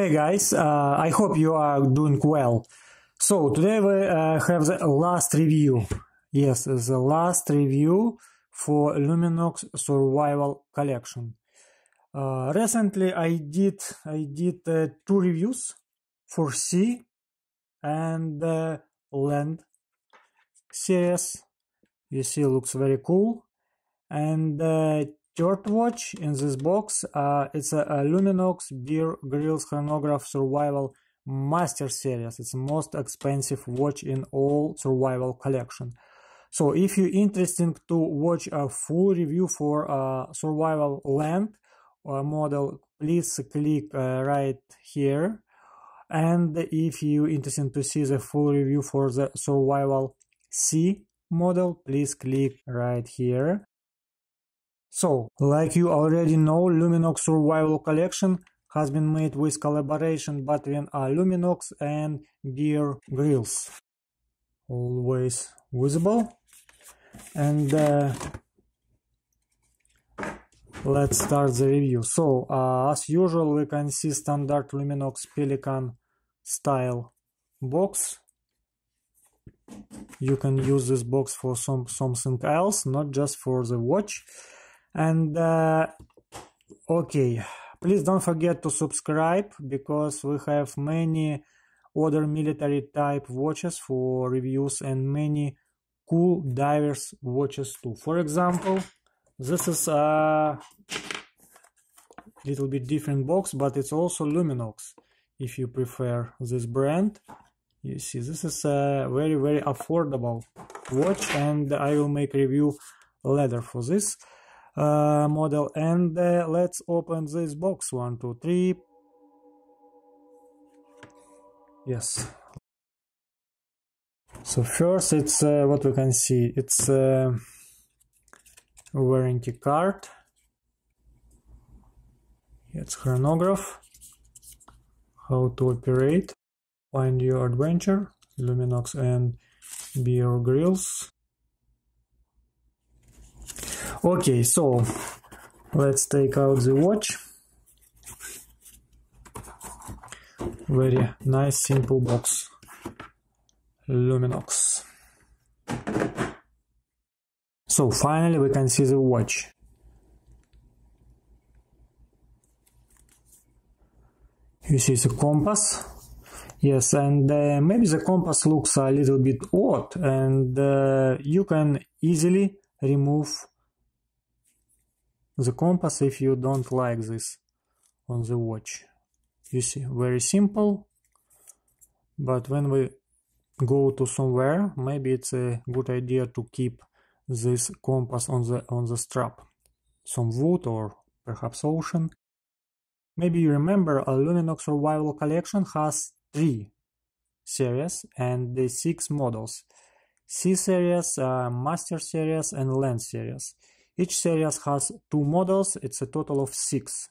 Hey guys, uh, I hope you are doing well. So today we uh, have the last review. Yes, the last review for Luminox Survival Collection. Uh, recently I did I did uh, two reviews for sea and uh, land series. You see, looks very cool. And uh, watch in this box. Uh, it's a, a, Luminox Beer Grylls Chronograph Survival Master Series. It's the most expensive watch in all survival collection. So if you're interested to watch a full review for uh, Survival Land uh, model, please click uh, right here. And if you're interested to see the full review for the Survival Sea model, please click right here. So, like you already know, Luminox Survival Collection has been made with collaboration between uh, Luminox and Beer Grills. Always visible. And uh, let's start the review. So, uh, as usual, we can see standard Luminox Pelican style box. You can use this box for some something else, not just for the watch and uh, okay please don't forget to subscribe because we have many other military type watches for reviews and many cool divers watches too for example this is a little bit different box but it's also luminox if you prefer this brand you see this is a very very affordable watch and i will make review later for this uh, model and uh, let's open this box one two three yes so first it's uh, what we can see it's uh, a warranty card it's chronograph how to operate find your adventure luminox and beer grills okay so let's take out the watch very nice simple box luminox so finally we can see the watch you see the compass yes and uh, maybe the compass looks a little bit odd and uh, you can easily remove the compass if you don't like this on the watch you see very simple but when we go to somewhere maybe it's a good idea to keep this compass on the on the strap some wood or perhaps ocean maybe you remember a luminox survival collection has three series and the six models c series uh, master series and land series each series has two models, it's a total of six.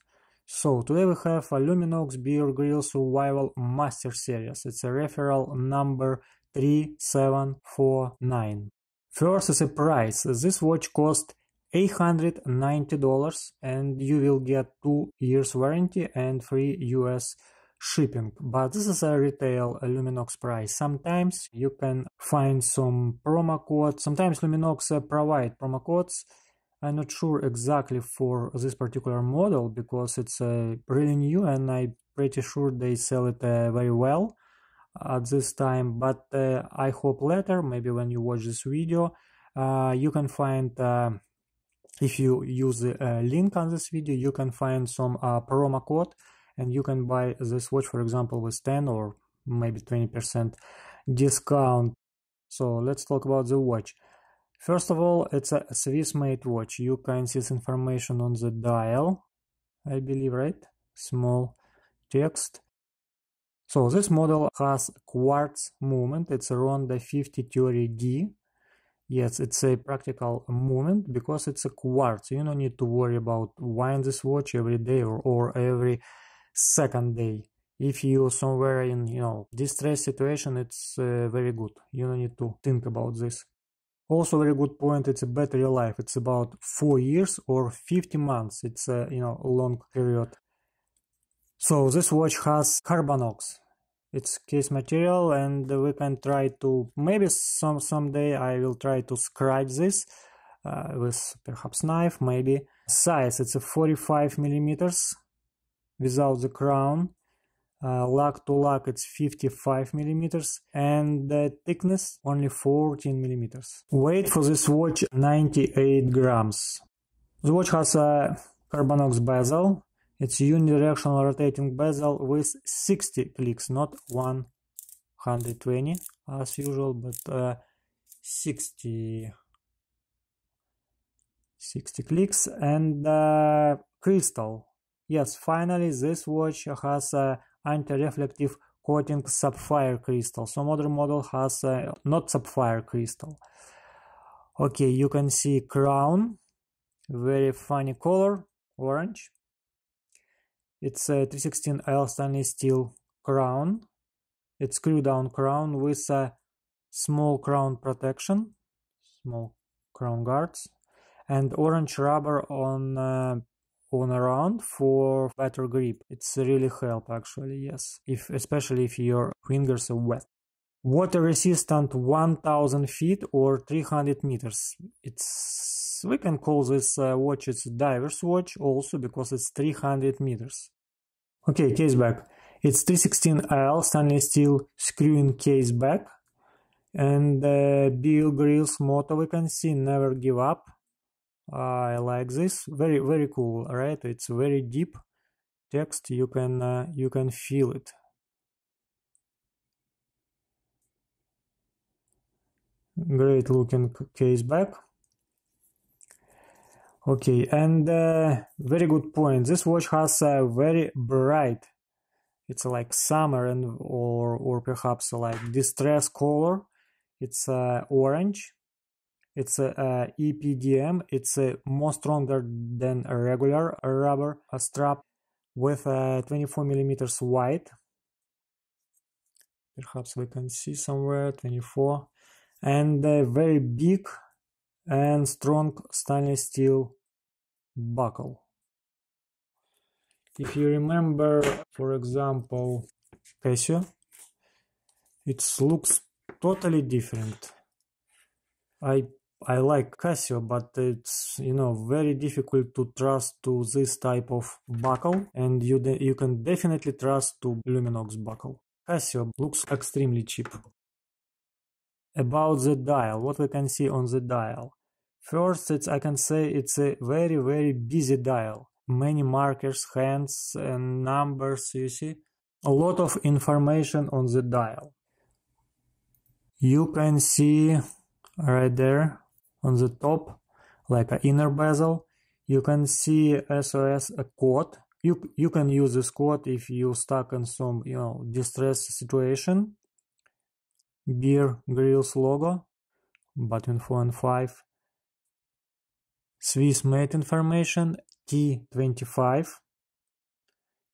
So today we have a Luminox Beer Grill Survival Master Series. It's a referral number 3749. First is a price. This watch cost $890 and you will get 2 years warranty and free US shipping. But this is a retail Luminox price. Sometimes you can find some promo codes. Sometimes Luminox uh, provide promo codes I'm not sure exactly for this particular model because it's uh, really new and I'm pretty sure they sell it uh, very well uh, at this time. But uh, I hope later, maybe when you watch this video, uh, you can find, uh, if you use the link on this video, you can find some promo code and you can buy this watch, for example, with 10 or maybe 20% discount. So let's talk about the watch. First of all, it's a Swiss-made watch. You can see information on the dial, I believe, right? Small text. So this model has quartz movement. It's around the 52 D. Yes, it's a practical movement because it's a quartz. You don't need to worry about wind this watch every day or, or every second day. If you are somewhere in you know distress situation, it's uh, very good. You don't need to think about this also very good point it's a battery life it's about four years or 50 months it's a you know long period so this watch has carbonox. it's case material and we can try to maybe some someday i will try to scratch this uh, with perhaps knife maybe size it's a 45 millimeters without the crown uh, lug to lug it's 55 millimeters and the thickness only 14 millimeters weight for this watch 98 grams the watch has a carbonox bezel it's unidirectional rotating bezel with 60 clicks not 120 as usual but uh, 60 60 clicks and uh, crystal yes finally this watch has a anti-reflective coating sapphire crystal. So modern model has uh, not sapphire crystal. Okay, you can see crown, very funny color, orange. It's a 316L stainless steel crown. It's screw down crown with a small crown protection, small crown guards, and orange rubber on uh, on around for better grip. It's really help actually, yes. If especially if your fingers are wet. Water resistant 1000 feet or 300 meters. It's we can call this uh, watch it's diver's watch also because it's 300 meters. Okay, case back. It's 316L stainless steel screwing case back and uh, Bill grills motto we can see never give up I like this. Very very cool, right? It's very deep text. You can uh, you can feel it. Great looking case back. Okay, and uh, very good point. This watch has a very bright. It's like summer and or or perhaps like distress color. It's uh, orange it's a, a EPDM. It's a more stronger than a regular rubber strap with a uh, 24 millimeters wide. Perhaps we can see somewhere 24, and a very big and strong stainless steel buckle. If you remember, for example, Casio, it looks totally different. I I like Casio, but it's you know very difficult to trust to this type of buckle, and you de- you can definitely trust to Luminox buckle. Casio looks extremely cheap. About the dial, what we can see on the dial. First, it's, I can say it's a very very busy dial. Many markers, hands, and numbers. You see, a lot of information on the dial. You can see right there on the top, like an inner bezel, you can see SOS a code. You, you can use this code if you stuck in some, you know, distress situation. Beer Grills logo, button 4 and 5. Swiss made information T25.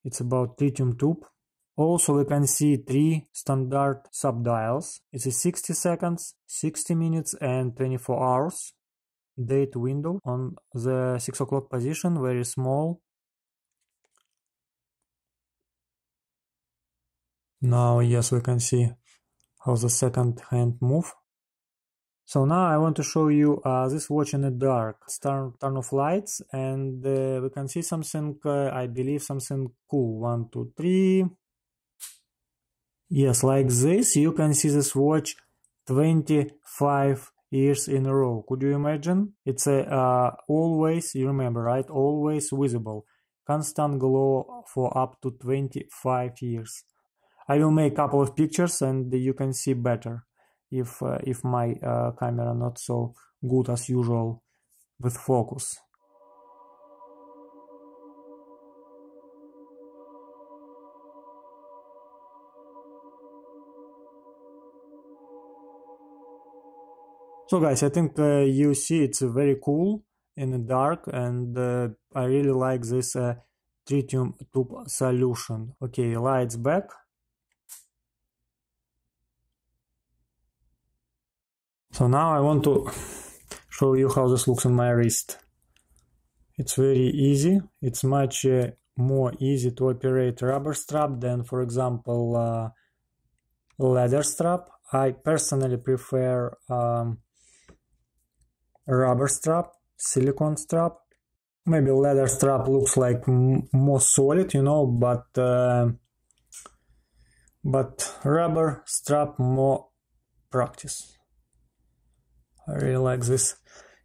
It's about tritium tube. Also we can see three standard subdials. It's a 60 seconds, 60 minutes and 24 hours. Date window on the 6 o'clock position, very small. Now yes we can see how the second hand move. So now I want to show you uh, this watch in the dark. turn, turn off lights and uh, we can see something, uh, I believe something cool. One, two, three. Yes, like this, you can see this watch 25 years in a row. Could you imagine? It's a uh, always, you remember, right? Always visible. Constant glow for up to 25 years. I will make a couple of pictures and you can see better if uh, if my uh, camera not so good as usual with focus. So guys, I think uh, you see it's very cool in the dark and uh, I really like this uh, tritium tube solution. Okay, lights back. So now I want to show you how this looks on my wrist. It's very easy. It's much uh, more easy to operate rubber strap than, for example, uh, leather strap. I personally prefer um, rubber strap, silicone strap. Maybe leather strap looks like m- more solid, you know, but uh, but rubber strap more practice. I really like this.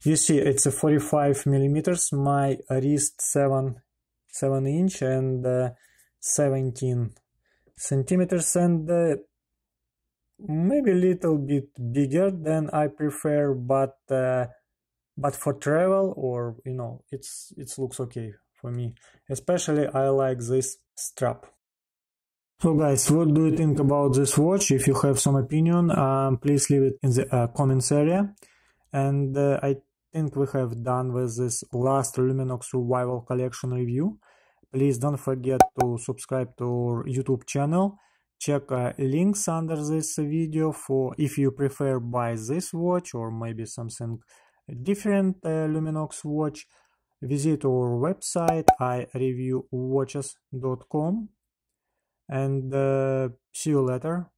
You see, it's a 45 millimeters. My wrist seven seven inch and uh, 17 centimeters and uh, maybe a little bit bigger than I prefer, but uh, but for travel or you know it's it looks okay for me especially i like this strap so guys what do you think about this watch if you have some opinion um, please leave it in the uh, comments area and uh, i think we have done with this last luminox survival collection review please don't forget to subscribe to our youtube channel check uh, links under this video for if you prefer buy this watch or maybe something different uh, Luminox watch, visit our website ireviewwatches.com and uh, see you later.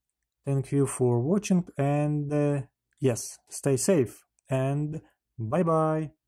Thank you for watching and uh, yes, stay safe and bye bye.